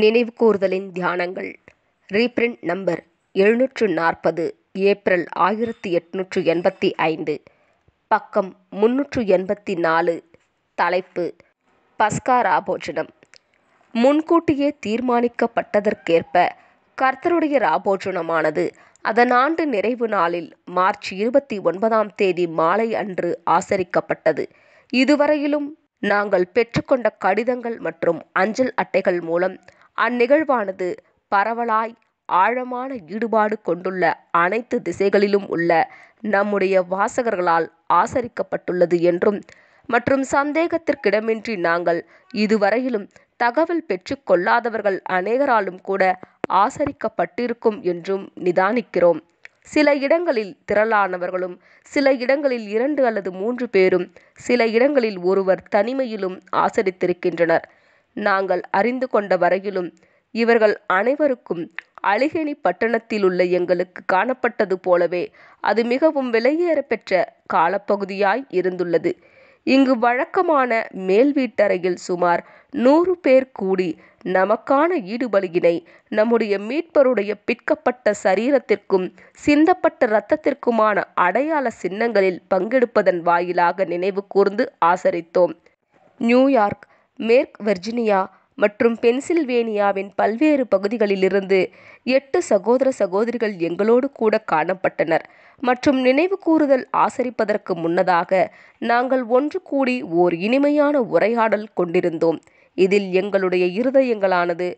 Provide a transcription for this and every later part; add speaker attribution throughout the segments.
Speaker 1: நினைவுகூர்தலின் தியானங்கள் reprint number எழுநூற்று நாற்பது ஏப்ரல் ஆயிரத்தி எட்நூற்று எண்பத்தி ஐந்து பக்கம் முன்னூற்று எண்பத்தி நாலு தலைப்பு பஸ்காராபோஜனம் முன்கூட்டியே தீர்மானிக்கப்பட்டதற்கேற்ப கர்த்தருடைய ராபோஜனமானது அதன் ஆண்டு நிறைவு நாளில் மார்ச் இருபத்தி ஒன்பதாம் தேதி மாலை அன்று ஆசரிக்கப்பட்டது இதுவரையிலும் நாங்கள் பெற்றுக்கொண்ட கடிதங்கள் மற்றும் அஞ்சல் அட்டைகள் மூலம் அந்நிகழ்வானது பரவலாய் ஆழமான ஈடுபாடு கொண்டுள்ள அனைத்து திசைகளிலும் உள்ள நம்முடைய வாசகர்களால் ஆசரிக்கப்பட்டுள்ளது என்றும் மற்றும் சந்தேகத்திற்கிடமின்றி நாங்கள் இதுவரையிலும் தகவல் பெற்றுக்கொள்ளாதவர்கள் அநேகராலும் கூட ஆசரிக்கப்பட்டிருக்கும் என்றும் நிதானிக்கிறோம் சில இடங்களில் திரளானவர்களும் சில இடங்களில் இரண்டு அல்லது மூன்று பேரும் சில இடங்களில் ஒருவர் தனிமையிலும் ஆசரித்திருக்கின்றனர் நாங்கள் அறிந்து கொண்ட வரையிலும் இவர்கள் அனைவருக்கும் பட்டணத்தில் பட்டணத்திலுள்ள எங்களுக்கு காணப்பட்டது போலவே அது மிகவும் விலையேறப்பெற்ற காலப்பகுதியாய் இருந்துள்ளது இங்கு வழக்கமான மேல் வீட்டறையில் சுமார் நூறு பேர் கூடி நமக்கான ஈடுபலியினை நம்முடைய மீட்பருடைய பிற்கப்பட்ட சரீரத்திற்கும் சிந்தப்பட்ட இரத்தத்திற்குமான அடையாள சின்னங்களில் பங்கெடுப்பதன் வாயிலாக நினைவு கூர்ந்து ஆசரித்தோம் நியூயார்க் மேற்கு வெர்ஜினியா மற்றும் பென்சில்வேனியாவின் பல்வேறு பகுதிகளிலிருந்து எட்டு சகோதர சகோதரிகள் எங்களோடு கூட காணப்பட்டனர் மற்றும் நினைவுகூறுதல் ஆசரிப்பதற்கு முன்னதாக நாங்கள் ஒன்று கூடி ஓர் இனிமையான உரையாடல் கொண்டிருந்தோம் இதில் எங்களுடைய இருதயங்களானது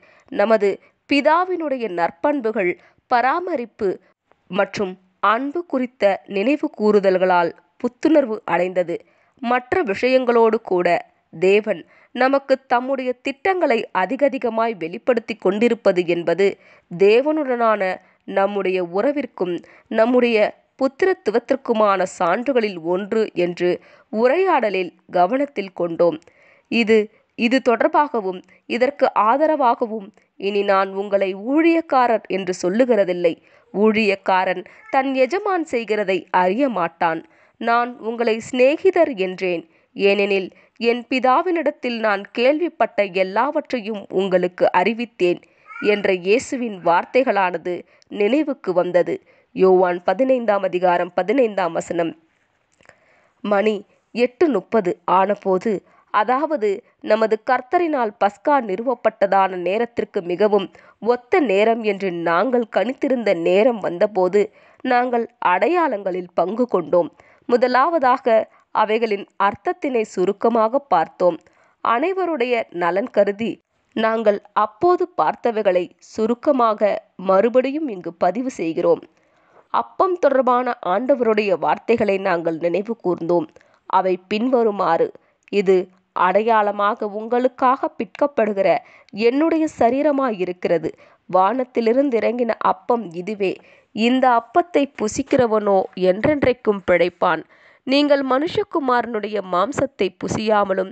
Speaker 1: நமது பிதாவினுடைய நற்பண்புகள் பராமரிப்பு மற்றும் அன்பு குறித்த நினைவு கூறுதல்களால் புத்துணர்வு அடைந்தது மற்ற விஷயங்களோடு கூட தேவன் நமக்கு தம்முடைய திட்டங்களை அதிகதிகமாய் வெளிப்படுத்தி கொண்டிருப்பது என்பது தேவனுடனான நம்முடைய உறவிற்கும் நம்முடைய புத்திரத்துவத்திற்குமான சான்றுகளில் ஒன்று என்று உரையாடலில் கவனத்தில் கொண்டோம் இது இது தொடர்பாகவும் இதற்கு ஆதரவாகவும் இனி நான் உங்களை ஊழியக்காரர் என்று சொல்லுகிறதில்லை ஊழியக்காரன் தன் எஜமான் செய்கிறதை அறிய மாட்டான் நான் உங்களை சிநேகிதர் என்றேன் ஏனெனில் என் பிதாவினிடத்தில் நான் கேள்விப்பட்ட எல்லாவற்றையும் உங்களுக்கு அறிவித்தேன் என்ற இயேசுவின் வார்த்தைகளானது நினைவுக்கு வந்தது யோவான் பதினைந்தாம் அதிகாரம் பதினைந்தாம் வசனம் மணி எட்டு முப்பது ஆனபோது அதாவது நமது கர்த்தரினால் பஸ்கா நிறுவப்பட்டதான நேரத்திற்கு மிகவும் ஒத்த நேரம் என்று நாங்கள் கணித்திருந்த நேரம் வந்தபோது நாங்கள் அடையாளங்களில் பங்கு கொண்டோம் முதலாவதாக அவைகளின் அர்த்தத்தினை சுருக்கமாக பார்த்தோம் அனைவருடைய நலன் கருதி நாங்கள் அப்போது பார்த்தவைகளை சுருக்கமாக மறுபடியும் இங்கு பதிவு செய்கிறோம் அப்பம் தொடர்பான ஆண்டவருடைய வார்த்தைகளை நாங்கள் நினைவு கூர்ந்தோம் அவை பின்வருமாறு இது அடையாளமாக உங்களுக்காக பிற்கப்படுகிற என்னுடைய சரீரமாயிருக்கிறது வானத்திலிருந்து இறங்கின அப்பம் இதுவே இந்த அப்பத்தை புசிக்கிறவனோ என்றென்றைக்கும் பிழைப்பான் நீங்கள் மனுஷகுமாரனுடைய மாம்சத்தை புசியாமலும்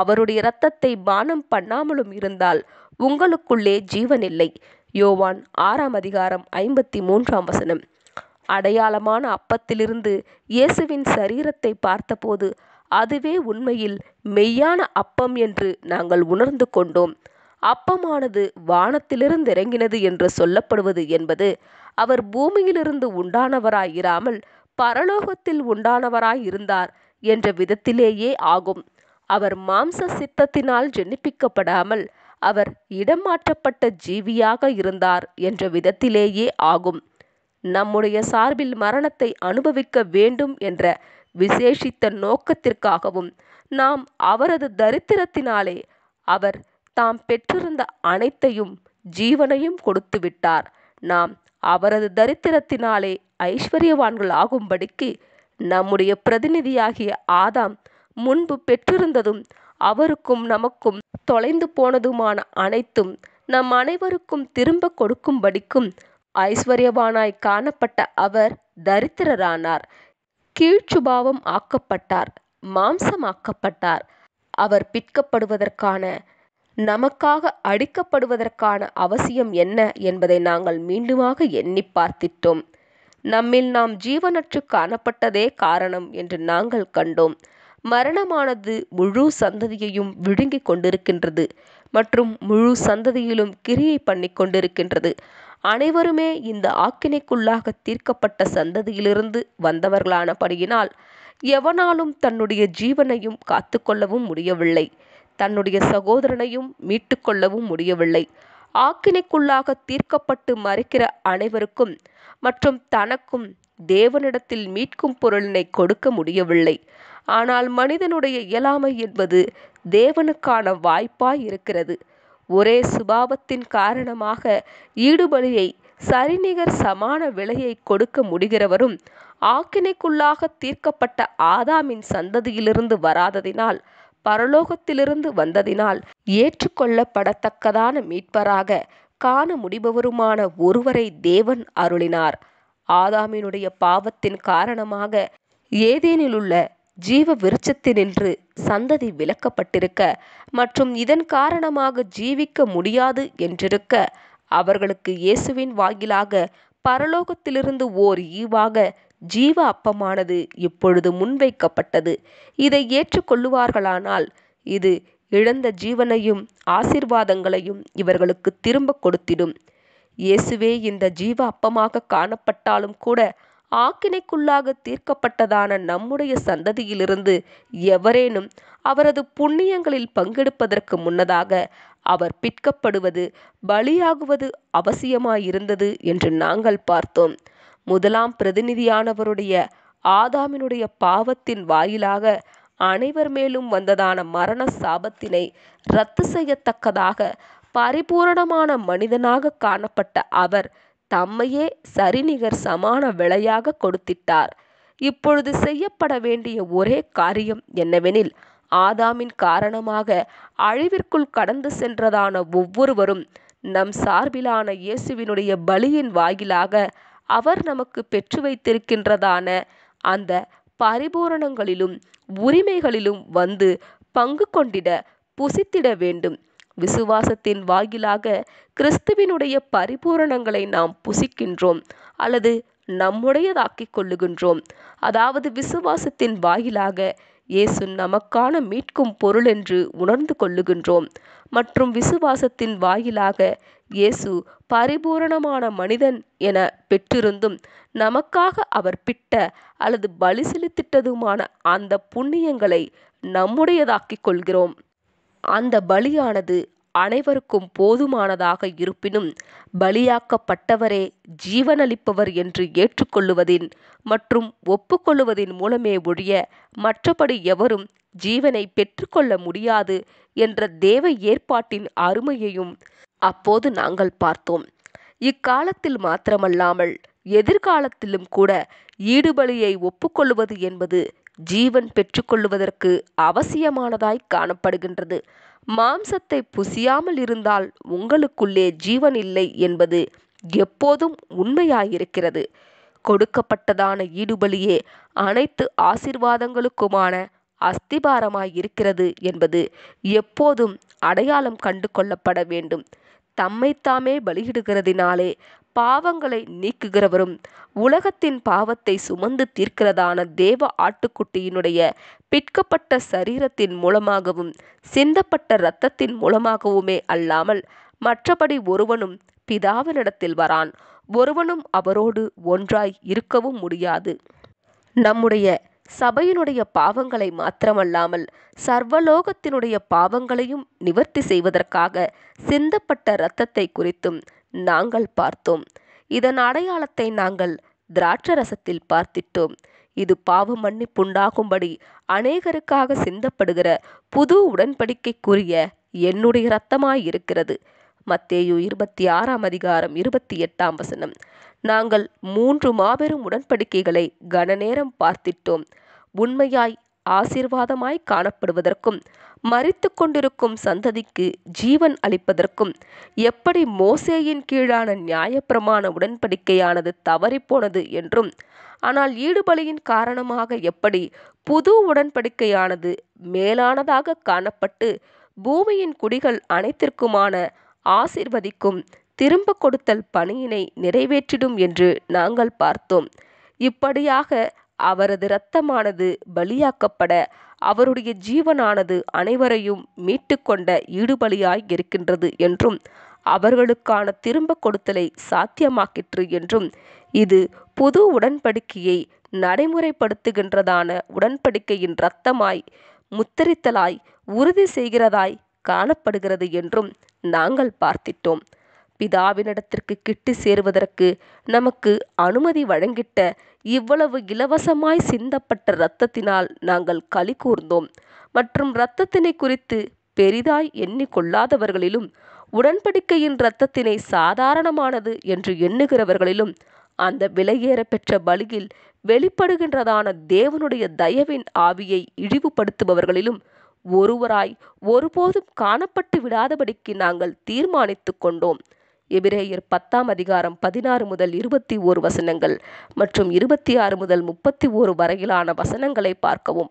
Speaker 1: அவருடைய இரத்தத்தை பானம் பண்ணாமலும் இருந்தால் உங்களுக்குள்ளே ஜீவன் இல்லை யோவான் ஆறாம் அதிகாரம் ஐம்பத்தி மூன்றாம் வசனம் அடையாளமான அப்பத்திலிருந்து இயேசுவின் சரீரத்தை பார்த்தபோது அதுவே உண்மையில் மெய்யான அப்பம் என்று நாங்கள் உணர்ந்து கொண்டோம் அப்பமானது வானத்திலிருந்து இறங்கினது என்று சொல்லப்படுவது என்பது அவர் பூமியிலிருந்து உண்டானவராயிராமல் பரலோகத்தில் உண்டானவராய் இருந்தார் என்ற விதத்திலேயே ஆகும் அவர் மாம்ச சித்தத்தினால் ஜெனிப்பிக்கப்படாமல் அவர் இடமாற்றப்பட்ட ஜீவியாக இருந்தார் என்ற விதத்திலேயே ஆகும் நம்முடைய சார்பில் மரணத்தை அனுபவிக்க வேண்டும் என்ற விசேஷித்த நோக்கத்திற்காகவும் நாம் அவரது தரித்திரத்தினாலே அவர் தாம் பெற்றிருந்த அனைத்தையும் ஜீவனையும் கொடுத்து விட்டார் நாம் அவரது தரித்திரத்தினாலே ஐஸ்வர்யவான்கள் ஆகும்படிக்கு நம்முடைய பிரதிநிதியாகிய ஆதாம் முன்பு பெற்றிருந்ததும் அவருக்கும் நமக்கும் தொலைந்து போனதுமான அனைத்தும் நம் அனைவருக்கும் திரும்ப கொடுக்கும்படிக்கும் ஐஸ்வர்யவானாய் காணப்பட்ட அவர் தரித்திரரானார் கீழ்ச்சுபாவம் ஆக்கப்பட்டார் மாம்சமாக்கப்பட்டார் அவர் பிற்கப்படுவதற்கான நமக்காக அடிக்கப்படுவதற்கான அவசியம் என்ன என்பதை நாங்கள் மீண்டுமாக எண்ணி பார்த்திட்டோம் நம்மில் நாம் ஜீவனற்று காணப்பட்டதே காரணம் என்று நாங்கள் கண்டோம் மரணமானது முழு சந்ததியையும் விழுங்கிக் கொண்டிருக்கின்றது மற்றும் முழு சந்ததியிலும் கிரியை பண்ணி கொண்டிருக்கின்றது அனைவருமே இந்த ஆக்கினைக்குள்ளாக தீர்க்கப்பட்ட சந்ததியிலிருந்து வந்தவர்களானபடியினால் எவனாலும் தன்னுடைய ஜீவனையும் காத்துக்கொள்ளவும் முடியவில்லை தன்னுடைய சகோதரனையும் மீட்டுக்கொள்ளவும் முடியவில்லை ஆக்கினைக்குள்ளாக தீர்க்கப்பட்டு மறைக்கிற அனைவருக்கும் மற்றும் தனக்கும் தேவனிடத்தில் மீட்கும் பொருளினை கொடுக்க முடியவில்லை ஆனால் மனிதனுடைய இயலாமை என்பது தேவனுக்கான வாய்ப்பாய் இருக்கிறது ஒரே சுபாவத்தின் காரணமாக ஈடுபலியை சரிநிகர் சமான விலையை கொடுக்க முடிகிறவரும் ஆக்கினைக்குள்ளாக தீர்க்கப்பட்ட ஆதாமின் சந்ததியிலிருந்து வராததினால் பரலோகத்திலிருந்து வந்ததினால் ஏற்றுக்கொள்ளப்படத்தக்கதான மீட்பராக காண முடிபவருமான ஒருவரை தேவன் அருளினார் ஆதாமினுடைய பாவத்தின் காரணமாக ஏதேனிலுள்ள ஜீவ விருட்சத்தினின்று சந்ததி விலக்கப்பட்டிருக்க மற்றும் இதன் காரணமாக ஜீவிக்க முடியாது என்றிருக்க அவர்களுக்கு இயேசுவின் வாயிலாக பரலோகத்திலிருந்து ஓர் ஈவாக ஜீவ அப்பமானது இப்பொழுது முன்வைக்கப்பட்டது இதை ஏற்றுக்கொள்ளுவார்களானால் இது இழந்த ஜீவனையும் ஆசீர்வாதங்களையும் இவர்களுக்கு திரும்ப கொடுத்திடும் இயேசுவே இந்த ஜீவ அப்பமாக காணப்பட்டாலும் கூட ஆக்கினைக்குள்ளாக தீர்க்கப்பட்டதான நம்முடைய சந்ததியிலிருந்து எவரேனும் அவரது புண்ணியங்களில் பங்கெடுப்பதற்கு முன்னதாக அவர் பிற்கப்படுவது பலியாகுவது அவசியமாயிருந்தது என்று நாங்கள் பார்த்தோம் முதலாம் பிரதிநிதியானவருடைய ஆதாமினுடைய பாவத்தின் வாயிலாக அனைவர் மேலும் வந்ததான மரண சாபத்தினை ரத்து செய்யத்தக்கதாக பரிபூரணமான மனிதனாக காணப்பட்ட அவர் தம்மையே சரிநிகர் சமான விலையாக கொடுத்திட்டார் இப்பொழுது செய்யப்பட வேண்டிய ஒரே காரியம் என்னவெனில் ஆதாமின் காரணமாக அழிவிற்குள் கடந்து சென்றதான ஒவ்வொருவரும் நம் சார்பிலான இயேசுவினுடைய பலியின் வாயிலாக அவர் நமக்கு பெற்று வைத்திருக்கின்றதான அந்த பரிபூரணங்களிலும் உரிமைகளிலும் வந்து பங்கு கொண்டிட புசித்திட வேண்டும் விசுவாசத்தின் வாயிலாக கிறிஸ்துவினுடைய பரிபூரணங்களை நாம் புசிக்கின்றோம் அல்லது நம்முடையதாக்கிக் கொள்ளுகின்றோம் அதாவது விசுவாசத்தின் வாயிலாக இயேசு நமக்கான மீட்கும் பொருளென்று உணர்ந்து கொள்ளுகின்றோம் மற்றும் விசுவாசத்தின் வாயிலாக இயேசு பரிபூரணமான மனிதன் என பெற்றிருந்தும் நமக்காக அவர் பிட்ட அல்லது பலி செலுத்திட்டதுமான அந்த புண்ணியங்களை நம்முடையதாக்கிக் கொள்கிறோம் அந்த பலியானது அனைவருக்கும் போதுமானதாக இருப்பினும் பலியாக்கப்பட்டவரே ஜீவனளிப்பவர் என்று ஏற்றுக்கொள்ளுவதின் மற்றும் ஒப்புக்கொள்ளுவதின் மூலமே ஒழிய மற்றபடி எவரும் ஜீவனை பெற்றுக்கொள்ள முடியாது என்ற தேவ ஏற்பாட்டின் அருமையையும் அப்போது நாங்கள் பார்த்தோம் இக்காலத்தில் மாத்திரமல்லாமல் எதிர்காலத்திலும் கூட ஈடுபலியை ஒப்புக்கொள்வது என்பது ஜீவன் பெற்றுக்கொள்ளுவதற்கு அவசியமானதாய் காணப்படுகின்றது மாம்சத்தை புசியாமல் இருந்தால் உங்களுக்குள்ளே ஜீவன் இல்லை என்பது எப்போதும் உண்மையாயிருக்கிறது கொடுக்கப்பட்டதான ஈடுபலியே அனைத்து ஆசிர்வாதங்களுக்குமான அஸ்திபாரமாயிருக்கிறது என்பது எப்போதும் அடையாளம் கண்டு கொள்ளப்பட வேண்டும் தம்மைத்தாமே பலியிடுகிறதினாலே பாவங்களை நீக்குகிறவரும் உலகத்தின் பாவத்தை சுமந்து தீர்க்கிறதான தேவ ஆட்டுக்குட்டியினுடைய பிற்கப்பட்ட சரீரத்தின் மூலமாகவும் சிந்தப்பட்ட இரத்தத்தின் மூலமாகவுமே அல்லாமல் மற்றபடி ஒருவனும் பிதாவினிடத்தில் வரான் ஒருவனும் அவரோடு ஒன்றாய் இருக்கவும் முடியாது நம்முடைய சபையினுடைய பாவங்களை மாத்திரமல்லாமல் சர்வலோகத்தினுடைய பாவங்களையும் நிவர்த்தி செய்வதற்காக சிந்தப்பட்ட இரத்தத்தை குறித்தும் நாங்கள் பார்த்தோம் இதன் அடையாளத்தை நாங்கள் திராட்ச ரசத்தில் பார்த்திட்டோம் இது பாவ மன்னிப்புண்டாகும்படி அநேகருக்காக சிந்தப்படுகிற புது உடன்படிக்கைக்குரிய என்னுடைய இரத்தமாய் இருக்கிறது மத்தேயு இருபத்தி ஆறாம் அதிகாரம் இருபத்தி எட்டாம் வசனம் நாங்கள் மூன்று மாபெரும் உடன்படிக்கைகளை கனநேரம் பார்த்திட்டோம் உண்மையாய் ஆசீர்வாதமாய் காணப்படுவதற்கும் மறித்து கொண்டிருக்கும் சந்ததிக்கு ஜீவன் அளிப்பதற்கும் எப்படி மோசேயின் கீழான நியாயப்பிரமாண உடன்படிக்கையானது தவறிப்போனது என்றும் ஆனால் ஈடுபலியின் காரணமாக எப்படி புது உடன்படிக்கையானது மேலானதாக காணப்பட்டு பூமியின் குடிகள் அனைத்திற்குமான ஆசிர்வதிக்கும் திரும்ப கொடுத்தல் பணியினை நிறைவேற்றிடும் என்று நாங்கள் பார்த்தோம் இப்படியாக அவரது இரத்தமானது பலியாக்கப்பட அவருடைய ஜீவனானது அனைவரையும் மீட்டுக்கொண்ட ஈடுபலியாய் இருக்கின்றது என்றும் அவர்களுக்கான திரும்ப கொடுத்தலை சாத்தியமாக்கிற்று என்றும் இது புது உடன்படிக்கையை நடைமுறைப்படுத்துகின்றதான உடன்படிக்கையின் இரத்தமாய் முத்தரித்தலாய் உறுதி செய்கிறதாய் காணப்படுகிறது என்றும் நாங்கள் பார்த்திட்டோம் பிதாவினிடத்திற்கு கிட்டு சேருவதற்கு நமக்கு அனுமதி வழங்கிட்ட இவ்வளவு இலவசமாய் சிந்தப்பட்ட இரத்தத்தினால் நாங்கள் களி கூர்ந்தோம் மற்றும் இரத்தத்தினை குறித்து பெரிதாய் எண்ணிக்கொள்ளாதவர்களிலும் உடன்படிக்கையின் இரத்தத்தினை சாதாரணமானது என்று எண்ணுகிறவர்களிலும் அந்த விலையேற பெற்ற பலியில் வெளிப்படுகின்றதான தேவனுடைய தயவின் ஆவியை இழிவுபடுத்துபவர்களிலும் ஒருவராய் ஒருபோதும் காணப்பட்டு விடாதபடிக்கு நாங்கள் தீர்மானித்து கொண்டோம் எபிரேயர் பத்தாம் அதிகாரம் பதினாறு முதல் இருபத்தி ஓரு வசனங்கள் மற்றும் இருபத்தி ஆறு முதல் முப்பத்தி ஓரு வரையிலான வசனங்களை பார்க்கவும்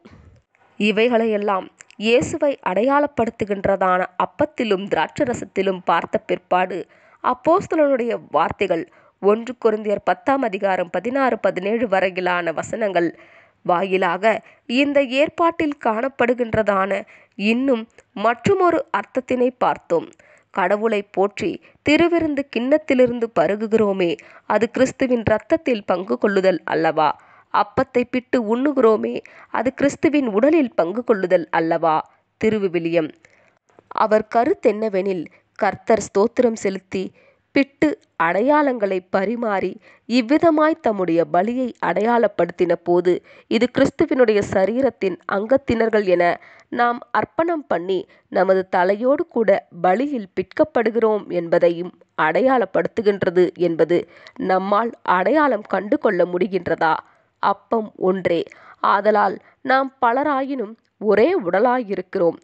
Speaker 1: இவைகளையெல்லாம் இயேசுவை அடையாளப்படுத்துகின்றதான அப்பத்திலும் திராட்சரசத்திலும் பார்த்த பிற்பாடு அப்போஸ்தலனுடைய வார்த்தைகள் ஒன்று குருந்தியர் பத்தாம் அதிகாரம் பதினாறு பதினேழு வரையிலான வசனங்கள் வாயிலாக இந்த ஏற்பாட்டில் காணப்படுகின்றதான இன்னும் மற்றுமொரு அர்த்தத்தினை பார்த்தோம் கடவுளைப் போற்றி திருவிருந்து கிண்ணத்திலிருந்து பருகுகிறோமே அது கிறிஸ்துவின் இரத்தத்தில் பங்கு கொள்ளுதல் அல்லவா அப்பத்தை பிட்டு உண்ணுகிறோமே அது கிறிஸ்துவின் உடலில் பங்கு கொள்ளுதல் அல்லவா திருவிவிலியம் அவர் கருத்தென்னவெனில் கர்த்தர் ஸ்தோத்திரம் செலுத்தி பிட்டு அடையாளங்களை பரிமாறி இவ்விதமாய் தம்முடைய பலியை அடையாளப்படுத்தின போது இது கிறிஸ்துவினுடைய சரீரத்தின் அங்கத்தினர்கள் என நாம் அர்ப்பணம் பண்ணி நமது தலையோடு கூட பலியில் பிற்கப்படுகிறோம் என்பதையும் அடையாளப்படுத்துகின்றது என்பது நம்மால் அடையாளம் கண்டு கொள்ள முடிகின்றதா அப்பம் ஒன்றே ஆதலால் நாம் பலராயினும் ஒரே உடலாயிருக்கிறோம்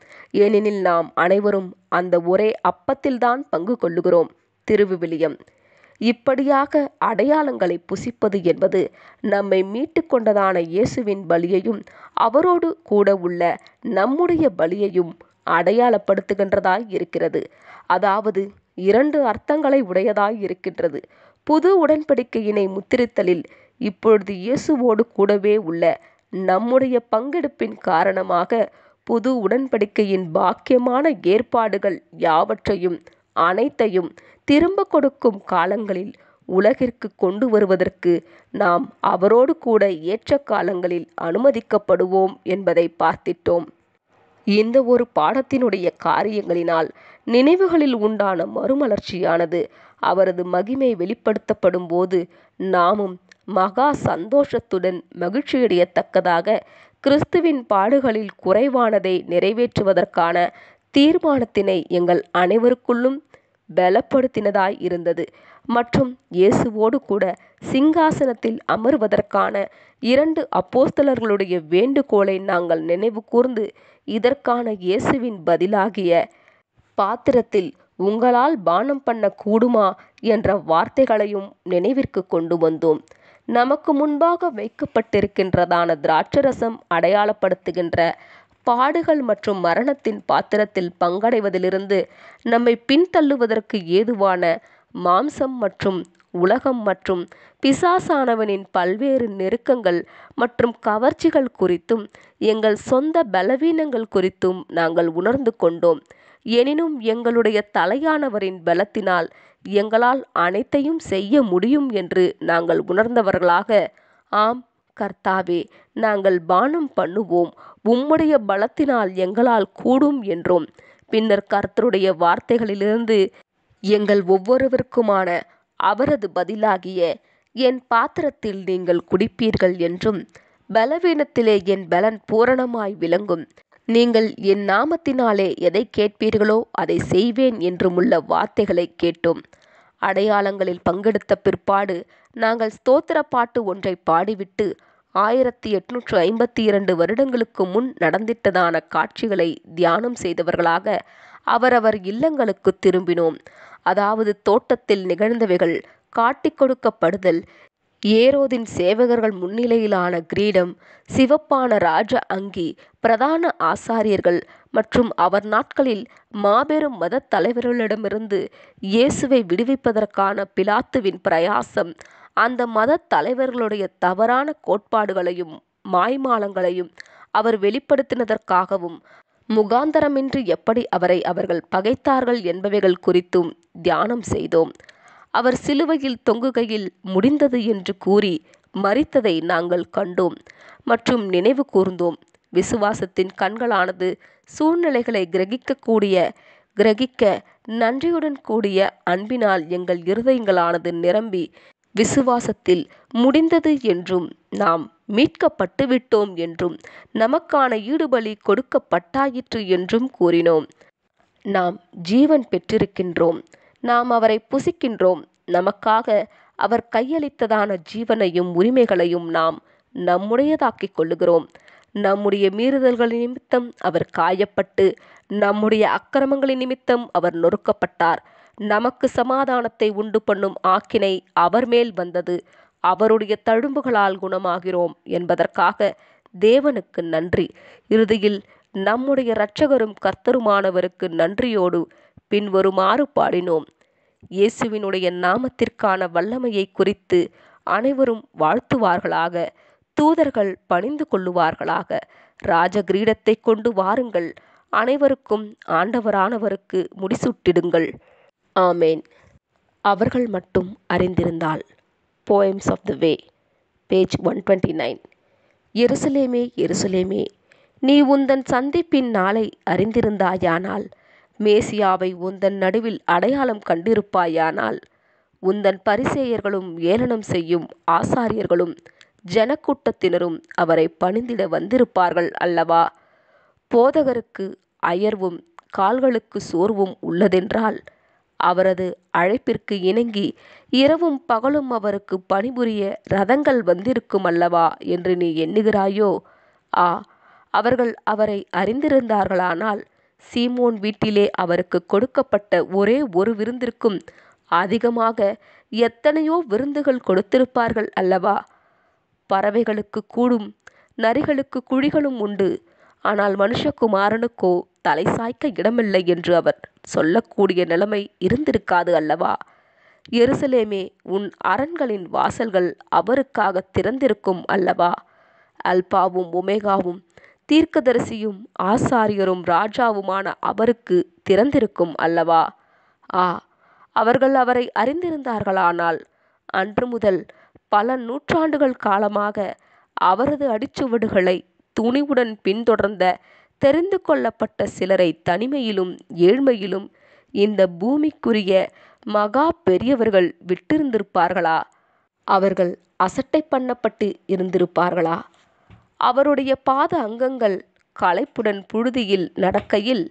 Speaker 1: ஏனெனில் நாம் அனைவரும் அந்த ஒரே அப்பத்தில்தான் பங்கு கொள்ளுகிறோம் திருவிவிலியம் இப்படியாக அடையாளங்களை புசிப்பது என்பது நம்மை மீட்டுக்கொண்டதான இயேசுவின் பலியையும் அவரோடு கூட உள்ள நம்முடைய பலியையும் அடையாளப்படுத்துகின்றதாய் இருக்கிறது அதாவது இரண்டு அர்த்தங்களை உடையதாய் இருக்கின்றது புது உடன்படிக்கையினை முத்திரித்தலில் இப்பொழுது இயேசுவோடு கூடவே உள்ள நம்முடைய பங்கெடுப்பின் காரணமாக புது உடன்படிக்கையின் பாக்கியமான ஏற்பாடுகள் யாவற்றையும் அனைத்தையும் திரும்ப கொடுக்கும் காலங்களில் உலகிற்கு கொண்டு வருவதற்கு நாம் அவரோடு கூட ஏற்ற காலங்களில் அனுமதிக்கப்படுவோம் என்பதை பார்த்திட்டோம் இந்த ஒரு பாடத்தினுடைய காரியங்களினால் நினைவுகளில் உண்டான மறுமலர்ச்சியானது அவரது மகிமை வெளிப்படுத்தப்படும் போது நாமும் மகா சந்தோஷத்துடன் மகிழ்ச்சியடையத்தக்கதாக கிறிஸ்துவின் பாடுகளில் குறைவானதை நிறைவேற்றுவதற்கான தீர்மானத்தினை எங்கள் அனைவருக்குள்ளும் பலப்படுத்தினதாய் இருந்தது மற்றும் இயேசுவோடு கூட சிங்காசனத்தில் அமர்வதற்கான இரண்டு அப்போஸ்தலர்களுடைய வேண்டுகோளை நாங்கள் நினைவு கூர்ந்து இதற்கான இயேசுவின் பதிலாகிய பாத்திரத்தில் உங்களால் பானம் பண்ண கூடுமா என்ற வார்த்தைகளையும் நினைவிற்கு கொண்டு வந்தோம் நமக்கு முன்பாக வைக்கப்பட்டிருக்கின்றதான திராட்சரசம் அடையாளப்படுத்துகின்ற பாடுகள் மற்றும் மரணத்தின் பாத்திரத்தில் பங்கடைவதிலிருந்து நம்மை பின்தள்ளுவதற்கு ஏதுவான மாம்சம் மற்றும் உலகம் மற்றும் பிசாசானவனின் பல்வேறு நெருக்கங்கள் மற்றும் கவர்ச்சிகள் குறித்தும் எங்கள் சொந்த பலவீனங்கள் குறித்தும் நாங்கள் உணர்ந்து கொண்டோம் எனினும் எங்களுடைய தலையானவரின் பலத்தினால் எங்களால் அனைத்தையும் செய்ய முடியும் என்று நாங்கள் உணர்ந்தவர்களாக ஆம் கர்த்தாவே நாங்கள் பானம் பண்ணுவோம் உம்முடைய பலத்தினால் எங்களால் கூடும் என்றும் பின்னர் கர்த்தருடைய வார்த்தைகளிலிருந்து எங்கள் ஒவ்வொருவருக்குமான அவரது பதிலாகிய என் பாத்திரத்தில் நீங்கள் குடிப்பீர்கள் என்றும் பலவீனத்திலே என் பலன் பூரணமாய் விளங்கும் நீங்கள் என் நாமத்தினாலே எதை கேட்பீர்களோ அதை செய்வேன் என்றும் உள்ள வார்த்தைகளை கேட்டோம் அடையாளங்களில் பங்கெடுத்த பிற்பாடு நாங்கள் ஸ்தோத்திர பாட்டு ஒன்றை பாடிவிட்டு ஆயிரத்தி எட்நூற்று ஐம்பத்தி இரண்டு வருடங்களுக்கு முன் நடந்திட்டதான காட்சிகளை தியானம் செய்தவர்களாக அவரவர் இல்லங்களுக்கு திரும்பினோம் அதாவது தோட்டத்தில் நிகழ்ந்தவைகள் காட்டிக் கொடுக்கப்படுதல் ஏரோதின் சேவகர்கள் முன்னிலையிலான கிரீடம் சிவப்பான ராஜ அங்கி பிரதான ஆசாரியர்கள் மற்றும் அவர் நாட்களில் மாபெரும் மத தலைவர்களிடமிருந்து இயேசுவை விடுவிப்பதற்கான பிலாத்துவின் பிரயாசம் அந்த மத தலைவர்களுடைய தவறான கோட்பாடுகளையும் மாய்மாலங்களையும் அவர் வெளிப்படுத்தினதற்காகவும் முகாந்தரமின்றி எப்படி அவரை அவர்கள் பகைத்தார்கள் என்பவைகள் குறித்தும் தியானம் செய்தோம் அவர் சிலுவையில் தொங்குகையில் முடிந்தது என்று கூறி மறித்ததை நாங்கள் கண்டோம் மற்றும் நினைவு கூர்ந்தோம் விசுவாசத்தின் கண்களானது சூழ்நிலைகளை கிரகிக்கக்கூடிய கிரகிக்க நன்றியுடன் கூடிய அன்பினால் எங்கள் இருதயங்களானது நிரம்பி விசுவாசத்தில் முடிந்தது என்றும் நாம் மீட்கப்பட்டு விட்டோம் என்றும் நமக்கான ஈடுபலி கொடுக்கப்பட்டாயிற்று என்றும் கூறினோம். நாம் ஜீவன் பெற்றிருக்கின்றோம். நாம் அவரை புசிக்கின்றோம். நமக்காக அவர் கையளித்ததான ஜீவனையும் உரிமைகளையும் நாம் நம்முடையதாக்கிக் கொள்ளுகிறோம். நம்முடைய மீறுதல்களின் நிமித்தம் அவர் காயப்பட்டு நம்முடைய அக்கிரமங்களின் நிமித்தம் அவர் நொறுக்கப்பட்டார். நமக்கு சமாதானத்தை உண்டு பண்ணும் ஆக்கினை அவர் மேல் வந்தது அவருடைய தழும்புகளால் குணமாகிறோம் என்பதற்காக தேவனுக்கு நன்றி இறுதியில் நம்முடைய இரட்சகரும் கர்த்தருமானவருக்கு நன்றியோடு பின்வருமாறு பாடினோம் இயேசுவினுடைய நாமத்திற்கான வல்லமையை குறித்து அனைவரும் வாழ்த்துவார்களாக தூதர்கள் பணிந்து கொள்ளுவார்களாக ராஜ கிரீடத்தை கொண்டு வாருங்கள் அனைவருக்கும் ஆண்டவரானவருக்கு முடிசூட்டிடுங்கள் ஆமேன் அவர்கள் மட்டும் அறிந்திருந்தால் poems of the way page one twenty nine எருசலேமே எருசலேமே நீ உந்தன் சந்திப்பின் நாளை அறிந்திருந்தாயானால் மேசியாவை உந்தன் நடுவில் அடையாளம் கண்டிருப்பாயானால் உந்தன் பரிசேயர்களும் ஏளனம் செய்யும் ஆசாரியர்களும் ஜனக்கூட்டத்தினரும் அவரை பணிந்திட வந்திருப்பார்கள் அல்லவா போதகருக்கு அயர்வும் கால்களுக்கு சோர்வும் உள்ளதென்றால் அவரது அழைப்பிற்கு இணங்கி இரவும் பகலும் அவருக்கு பணிபுரிய ரதங்கள் வந்திருக்கும் அல்லவா என்று நீ எண்ணுகிறாயோ ஆ அவர்கள் அவரை அறிந்திருந்தார்களானால் சீமோன் வீட்டிலே அவருக்கு கொடுக்கப்பட்ட ஒரே ஒரு விருந்திற்கும் அதிகமாக எத்தனையோ விருந்துகள் கொடுத்திருப்பார்கள் அல்லவா பறவைகளுக்கு கூடும் நரிகளுக்கு குழிகளும் உண்டு ஆனால் மனுஷகுமாரனுக்கோ தலை சாய்க்க இடமில்லை என்று அவர் சொல்லக்கூடிய நிலைமை இருந்திருக்காது அல்லவா எருசலேமே உன் அரண்களின் வாசல்கள் அவருக்காக திறந்திருக்கும் அல்லவா அல்பாவும் ஒமேகாவும் தீர்க்கதரிசியும் ஆசாரியரும் ராஜாவுமான அவருக்கு திறந்திருக்கும் அல்லவா ஆ அவர்கள் அவரை அறிந்திருந்தார்களானால் அன்று முதல் பல நூற்றாண்டுகள் காலமாக அவரது அடிச்சுவடுகளை துணிவுடன் பின்தொடர்ந்த தெரிந்து கொள்ளப்பட்ட சிலரை தனிமையிலும் ஏழ்மையிலும் இந்த பூமிக்குரிய மகா பெரியவர்கள் விட்டிருந்திருப்பார்களா அவர்கள் அசட்டை பண்ணப்பட்டு இருந்திருப்பார்களா அவருடைய பாத அங்கங்கள் களைப்புடன் புழுதியில் நடக்கையில்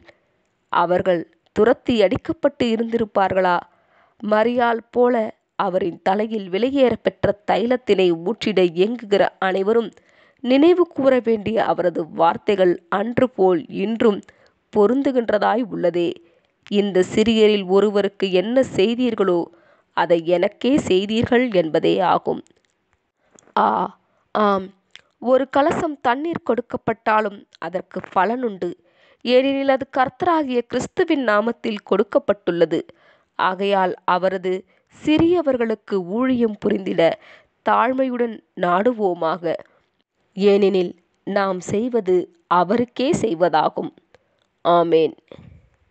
Speaker 1: அவர்கள் துரத்தி அடிக்கப்பட்டு இருந்திருப்பார்களா மரியாள் போல அவரின் தலையில் விலையேற பெற்ற தைலத்தினை ஊற்றிட இயங்குகிற அனைவரும் நினைவு கூற வேண்டிய அவரது வார்த்தைகள் அன்று போல் இன்றும் பொருந்துகின்றதாய் உள்ளதே இந்த சிறியரில் ஒருவருக்கு என்ன செய்தீர்களோ அதை எனக்கே செய்தீர்கள் என்பதே ஆகும் ஆ ஆம் ஒரு கலசம் தண்ணீர் கொடுக்கப்பட்டாலும் அதற்கு பலனுண்டு ஏனெனில் அது கர்த்தராகிய கிறிஸ்துவின் நாமத்தில் கொடுக்கப்பட்டுள்ளது ஆகையால் அவரது சிறியவர்களுக்கு ஊழியம் புரிந்திட தாழ்மையுடன் நாடுவோமாக ஏனெனில் நாம் செய்வது அவருக்கே செய்வதாகும் ஆமேன்